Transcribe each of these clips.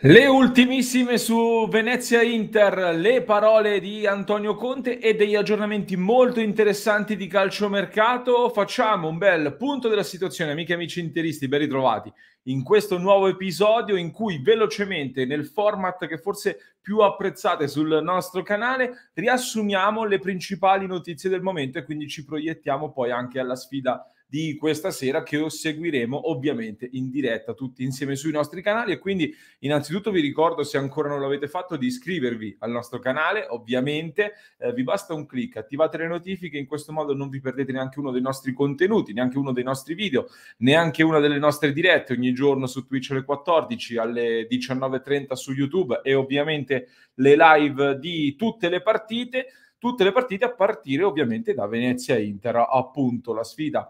Le ultimissime su Venezia Inter, le parole di Antonio Conte e degli aggiornamenti molto interessanti di calciomercato. Facciamo un bel punto della situazione, amiche e amici interisti, ben ritrovati in questo nuovo episodio in cui velocemente nel format che forse più apprezzate sul nostro canale riassumiamo le principali notizie del momento e quindi ci proiettiamo poi anche alla sfida di questa sera che seguiremo ovviamente in diretta tutti insieme sui nostri canali e quindi innanzitutto vi ricordo se ancora non l'avete fatto di iscrivervi al nostro canale ovviamente eh, vi basta un clic attivate le notifiche in questo modo non vi perdete neanche uno dei nostri contenuti neanche uno dei nostri video neanche una delle nostre dirette ogni giorno su Twitch alle 14 alle 19.30 su YouTube e ovviamente le live di tutte le partite tutte le partite a partire ovviamente da Venezia Inter appunto la sfida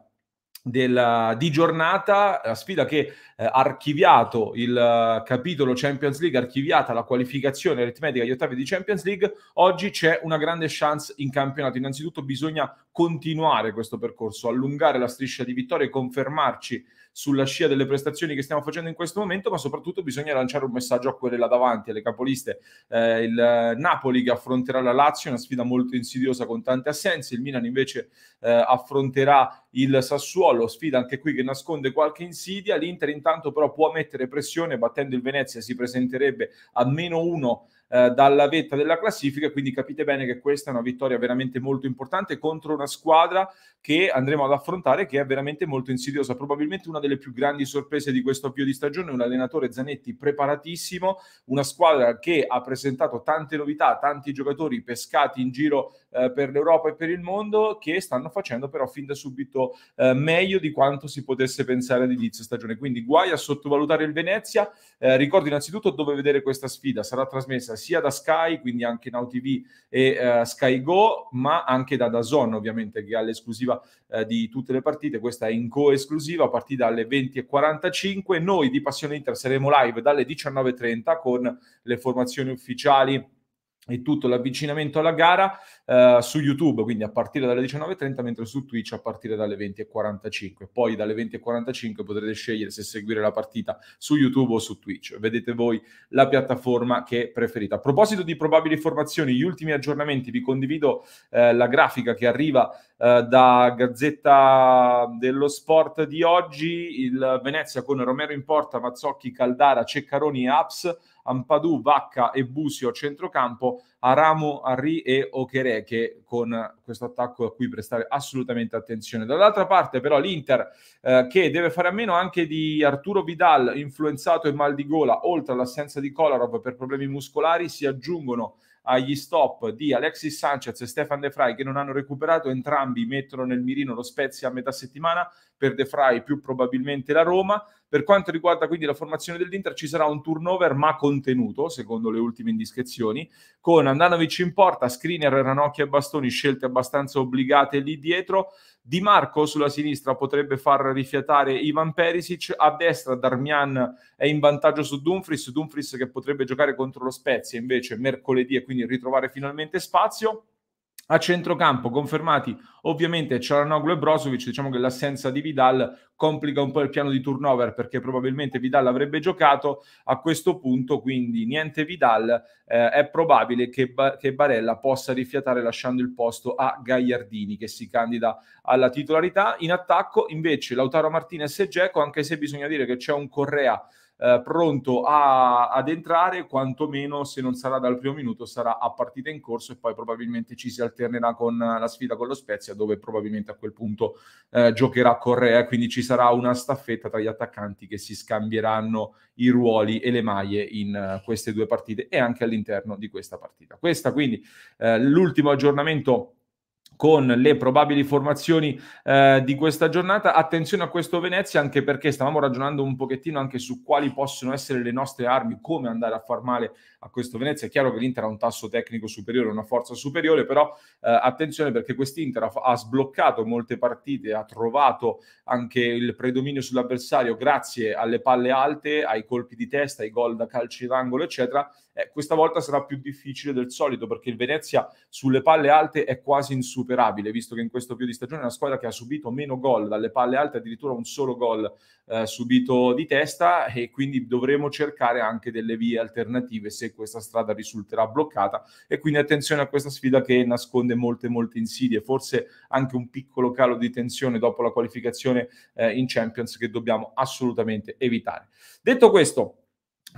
della, di giornata, la sfida che eh, archiviato il eh, capitolo Champions League, archiviata la qualificazione aritmetica agli ottavi di Champions League, oggi c'è una grande chance in campionato. Innanzitutto bisogna continuare questo percorso, allungare la striscia di vittorie, confermarci sulla scia delle prestazioni che stiamo facendo in questo momento, ma soprattutto bisogna lanciare un messaggio a quelle là davanti, alle capoliste. Eh, il eh, Napoli che affronterà la Lazio, una sfida molto insidiosa con tante assenze, il Milan invece eh, affronterà il Sassuolo, Sassuolo, sfida anche qui che nasconde qualche insidia, l'Inter intanto però può mettere pressione, battendo il Venezia si presenterebbe a meno uno eh, dalla vetta della classifica, quindi capite bene che questa è una vittoria veramente molto importante contro una squadra che andremo ad affrontare che è veramente molto insidiosa, probabilmente una delle più grandi sorprese di questo avvio di stagione, un allenatore Zanetti preparatissimo, una squadra che ha presentato tante novità, tanti giocatori pescati in giro eh, per l'Europa e per il mondo che stanno facendo però fin da subito eh, meglio di quanto si potesse pensare all'inizio stagione, quindi guai a sottovalutare il Venezia, eh, ricordo innanzitutto dove vedere questa sfida, sarà trasmessa sia da Sky, quindi anche Now TV e uh, Sky Go, ma anche da Dazon ovviamente che ha l'esclusiva uh, eh, di tutte le partite, questa è in co-esclusiva, partita alle 20.45, noi di Passione Inter saremo live dalle 19.30 con le formazioni ufficiali e tutto l'avvicinamento alla gara eh, su YouTube, quindi a partire dalle 19.30, mentre su Twitch a partire dalle 20.45. Poi dalle 20.45 potrete scegliere se seguire la partita su YouTube o su Twitch. Vedete voi la piattaforma che preferite. A proposito di probabili formazioni, gli ultimi aggiornamenti, vi condivido eh, la grafica che arriva eh, da Gazzetta dello Sport di oggi, il Venezia con Romero in porta, Mazzocchi, Caldara, Ceccaroni e Apps. Ampadu, Vacca e Busio a centrocampo, Aramu, Arri e Okereke con questo attacco a cui prestare assolutamente attenzione. Dall'altra parte però l'Inter eh, che deve fare a meno anche di Arturo Vidal influenzato e mal di gola, oltre all'assenza di Kolarov per problemi muscolari si aggiungono agli stop di Alexis Sanchez e Stefan De Frey che non hanno recuperato, entrambi mettono nel mirino lo Spezia a metà settimana, per De Frey più probabilmente la Roma. Per quanto riguarda quindi la formazione dell'Inter ci sarà un turnover ma contenuto, secondo le ultime indiscrezioni, con Andanovic in porta, Screener, Ranocchi e Bastoni scelte abbastanza obbligate lì dietro, Di Marco sulla sinistra potrebbe far rifiatare Ivan Perisic, a destra Darmian è in vantaggio su Dumfries, Dumfries che potrebbe giocare contro lo Spezia invece mercoledì e quindi ritrovare finalmente spazio. A centrocampo confermati ovviamente Cialanoglu e Brozovic, diciamo che l'assenza di Vidal complica un po' il piano di turnover perché probabilmente Vidal avrebbe giocato a questo punto, quindi niente Vidal, eh, è probabile che, ba- che, Barella possa rifiatare lasciando il posto a Gagliardini che si candida alla titolarità. In attacco invece Lautaro Martinez e Geco, anche se bisogna dire che c'è un Correa eh, pronto a, ad entrare, quantomeno se non sarà dal primo minuto sarà a partita in corso e poi probabilmente ci si alternerà con la sfida con lo Spezia dove probabilmente a quel punto eh, giocherà Correa, quindi ci sarà una staffetta tra gli attaccanti che si scambieranno i ruoli e le maglie in uh, queste due partite e anche all'interno di questa partita. Questa quindi eh, l'ultimo aggiornamento con le probabili formazioni eh, di questa giornata. Attenzione a questo Venezia, anche perché stavamo ragionando un pochettino anche su quali possono essere le nostre armi, come andare a far male a questo Venezia. È chiaro che l'Inter ha un tasso tecnico superiore, una forza superiore, però eh, attenzione perché quest'Inter ha, ha sbloccato molte partite, ha trovato anche il predominio sull'avversario grazie alle palle alte, ai colpi di testa, ai gol da calci d'angolo, eccetera. Eh, questa volta sarà più difficile del solito perché il Venezia sulle palle alte è quasi insuperabile insuperabile, visto che in questo periodo di stagione è una squadra che ha subito meno gol dalle palle alte, addirittura un solo gol eh, subito di testa e quindi dovremo cercare anche delle vie alternative se questa strada risulterà bloccata e quindi attenzione a questa sfida che nasconde molte molte insidie, forse anche un piccolo calo di tensione dopo la qualificazione eh, in Champions che dobbiamo assolutamente evitare. Detto questo,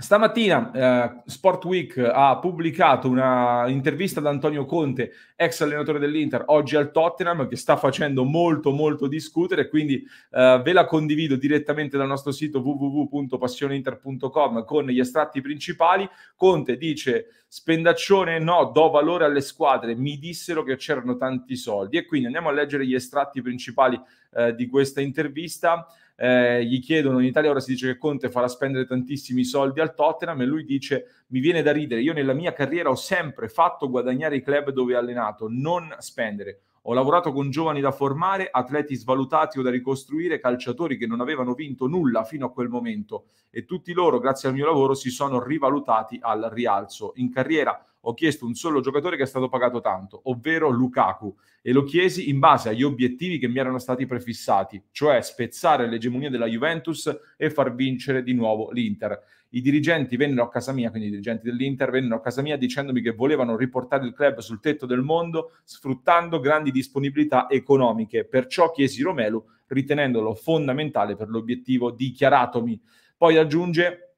Stamattina eh, Sport Week ha pubblicato un'intervista ad Antonio Conte, ex allenatore dell'Inter, oggi al Tottenham, che sta facendo molto molto discutere, quindi eh, ve la condivido direttamente dal nostro sito www.passioneinter.com con gli estratti principali. Conte dice spendaccione no, do valore alle squadre, mi dissero che c'erano tanti soldi e quindi andiamo a leggere gli estratti principali eh, di questa intervista eh, gli chiedono, in Italia ora si dice che Conte farà spendere tantissimi soldi al Tottenham e lui dice mi viene da ridere, io nella mia carriera ho sempre fatto guadagnare i club dove ho allenato, non spendere. Ho lavorato con giovani da formare, atleti svalutati o da ricostruire, calciatori che non avevano vinto nulla fino a quel momento e tutti loro, grazie al mio lavoro, si sono rivalutati al rialzo. In carriera ho chiesto un solo giocatore che è stato pagato tanto, ovvero Lukaku, e lo chiesi in base agli obiettivi che mi erano stati prefissati, cioè spezzare l'egemonia della Juventus e far vincere di nuovo l'Inter. I dirigenti vennero a casa mia, quindi i dirigenti dell'Inter vennero a casa mia dicendomi che volevano riportare il club sul tetto del mondo sfruttando grandi disponibilità economiche. Perciò chiesi Romelu, ritenendolo fondamentale per l'obiettivo dichiaratomi. Poi aggiunge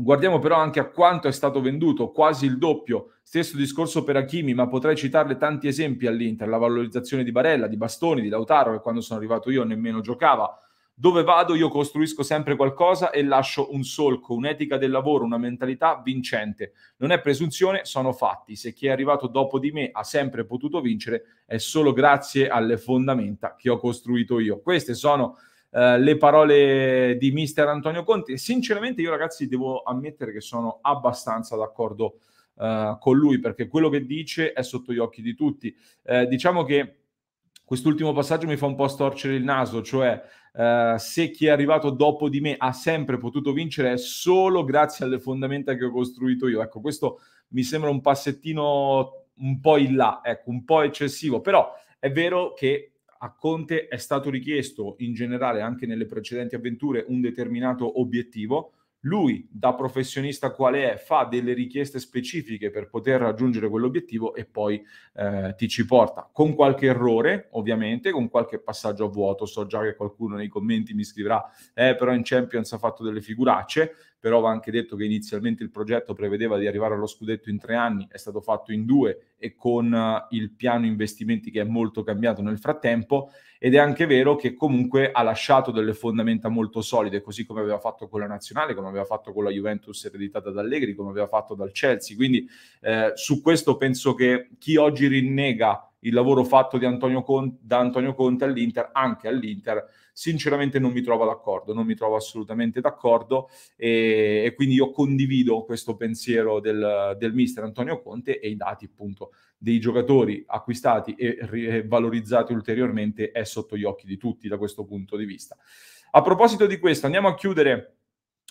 Guardiamo però anche a quanto è stato venduto, quasi il doppio. Stesso discorso per Achimi, ma potrei citarle tanti esempi all'Inter, la valorizzazione di Barella, di Bastoni, di Lautaro, che quando sono arrivato io nemmeno giocava. Dove vado io costruisco sempre qualcosa e lascio un solco, un'etica del lavoro, una mentalità vincente. Non è presunzione, sono fatti. Se chi è arrivato dopo di me ha sempre potuto vincere, è solo grazie alle fondamenta che ho costruito io. Queste sono eh, le parole di mister Antonio Conte. Sinceramente io ragazzi devo ammettere che sono abbastanza d'accordo eh, con lui perché quello che dice è sotto gli occhi di tutti. Eh, diciamo che quest'ultimo passaggio mi fa un po' storcere il naso, cioè eh, se chi è arrivato dopo di me ha sempre potuto vincere è solo grazie alle fondamenta che ho costruito io. Ecco, questo mi sembra un passettino un po' in là, ecco, un po' eccessivo, però è vero che a Conte è stato richiesto in generale anche nelle precedenti avventure un determinato obiettivo. Lui, da professionista qual è, fa delle richieste specifiche per poter raggiungere quell'obiettivo e poi eh, ti ci porta. Con qualche errore, ovviamente, con qualche passaggio a vuoto. So già che qualcuno nei commenti mi scriverà: eh, però in Champions ha fatto delle figuracce però va anche detto che inizialmente il progetto prevedeva di arrivare allo scudetto in tre anni, è stato fatto in due e con eh, il piano investimenti che è molto cambiato nel frattempo ed è anche vero che comunque ha lasciato delle fondamenta molto solide, così come aveva fatto con la Nazionale, come aveva fatto con la Juventus ereditata da Allegri, come aveva fatto dal Chelsea, quindi eh, su questo penso che chi oggi rinnega il lavoro fatto Antonio Conte, da Antonio Conte all'Inter, anche all'Inter, sinceramente non mi trovo d'accordo, non mi trovo assolutamente d'accordo e, e quindi io condivido questo pensiero del, del, mister Antonio Conte e i dati appunto dei giocatori acquistati e, e valorizzati ulteriormente è sotto gli occhi di tutti da questo punto di vista. A proposito di questo, andiamo a chiudere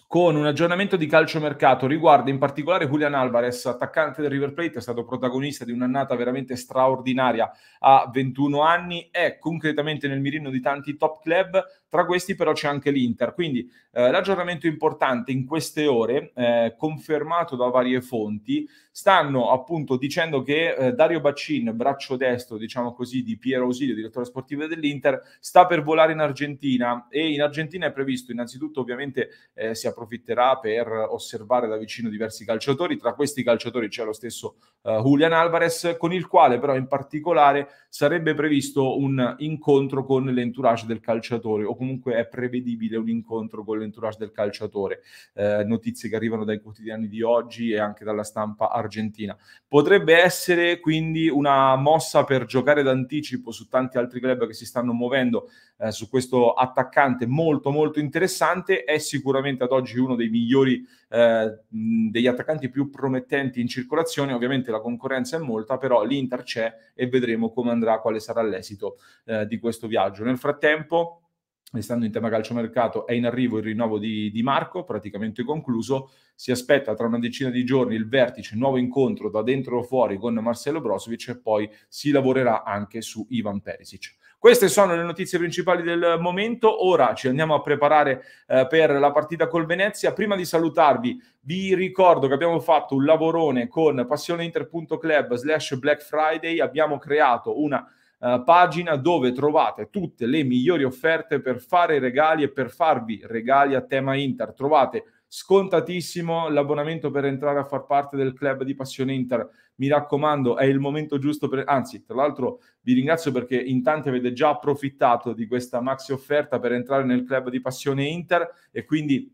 con un aggiornamento di calciomercato riguarda in particolare Julian Alvarez, attaccante del River Plate, è stato protagonista di un'annata veramente straordinaria a 21 anni, è concretamente nel mirino di tanti top club, tra questi però c'è anche l'Inter. Quindi eh, l'aggiornamento importante in queste ore, eh, confermato da varie fonti, stanno appunto dicendo che eh, Dario Baccin, braccio destro, diciamo così, di Piero Ausilio, direttore sportivo dell'Inter, sta per volare in Argentina e in Argentina è previsto innanzitutto ovviamente eh, si approfitterà per osservare da vicino diversi calciatori. Tra questi calciatori c'è lo stesso uh, Julian Alvarez, con il quale però in particolare sarebbe previsto un incontro con l'entourage del calciatore, o comunque è prevedibile un incontro con l'entourage del calciatore. Eh, notizie che arrivano dai quotidiani di oggi e anche dalla stampa argentina. Potrebbe essere quindi una mossa per giocare d'anticipo su tanti altri club che si stanno muovendo eh, su questo attaccante molto molto interessante. È sicuramente ad oggi oggi uno dei migliori, eh, degli attaccanti più promettenti in circolazione. Ovviamente la concorrenza è molta, però l'Inter c'è e vedremo come andrà, quale sarà l'esito eh, di questo viaggio. Nel frattempo restando in tema calcio mercato, è in arrivo il rinnovo di, di, Marco, praticamente concluso. Si aspetta tra una decina di giorni il vertice, nuovo incontro da dentro o fuori con Marcelo Brozovic e poi si lavorerà anche su Ivan Perisic. Queste sono le notizie principali del momento. Ora ci andiamo a preparare eh, per la partita col Venezia. Prima di salutarvi, vi ricordo che abbiamo fatto un lavorone con passioneinter.club slash Black Friday. Abbiamo creato una eh, pagina dove trovate tutte le migliori offerte per fare regali e per farvi regali a tema Inter. Trovate scontatissimo l'abbonamento per entrare a far parte del club di Passione Inter. Mi raccomando, è il momento giusto per... Anzi, tra l'altro vi ringrazio perché in tanti avete già approfittato di questa maxi offerta per entrare nel club di Passione Inter e quindi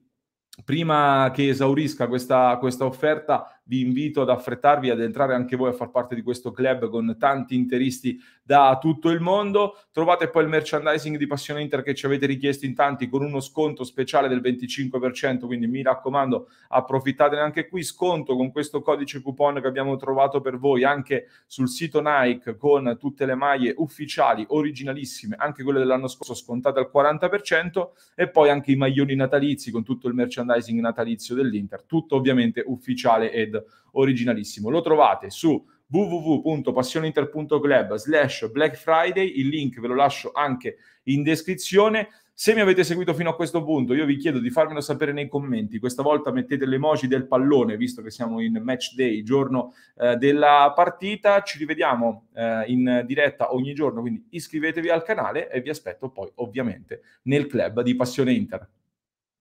prima che esaurisca questa, questa offerta vi invito ad affrettarvi, ad entrare anche voi a far parte di questo club con tanti interisti da tutto il mondo. Trovate poi il merchandising di Passione Inter che ci avete richiesto in tanti con uno sconto speciale del 25%, quindi mi raccomando approfittatene anche qui, sconto con questo codice coupon che abbiamo trovato per voi anche sul sito Nike con tutte le maglie ufficiali, originalissime, anche quelle dell'anno scorso scontate al 40% e poi anche i maglioni natalizi con tutto il merchandising natalizio dell'Inter, tutto ovviamente ufficiale ed trade originalissimo. Lo trovate su www.passioneinter.club slash Black Friday, il link ve lo lascio anche in descrizione. Se mi avete seguito fino a questo punto, io vi chiedo di farmelo sapere nei commenti. Questa volta mettete le emoji del pallone, visto che siamo in match day, giorno eh, della partita. Ci rivediamo eh, in diretta ogni giorno, quindi iscrivetevi al canale e vi aspetto poi, ovviamente, nel club di Passione Inter.